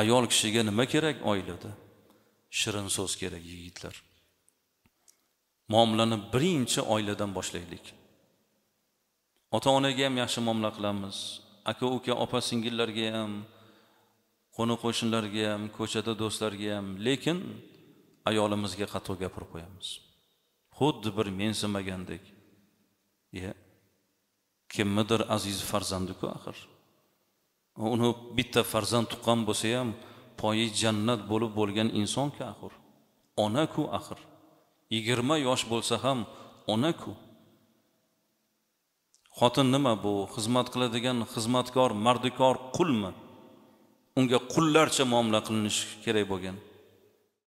ayol kishiga nima kerak oilada shirin so'z kerak yigitlar muomalani birinchi oiladan boshlaylik ota onaga ham yaxshi muomala qilamiz aka uka opa singillarga ham qo'ni qo'shnilarga ham ko'chada do'stlarga ham lekin ayolimizga qattiq gapirib qo'yamiz xuddi bir mensimagandek ye kimnidir aziz farzandiku axir uni bitta farzand tuqqan bo'lsa ham poyi jannat bo'lib bo'lgan insonku axir onaku axir yigirma yosh bo'lsa ham onaku xotin nima bu xizmat qiladigan xizmatkor mardikor qulmi unga qullarcha muomala qilinishi kerak bo'lgan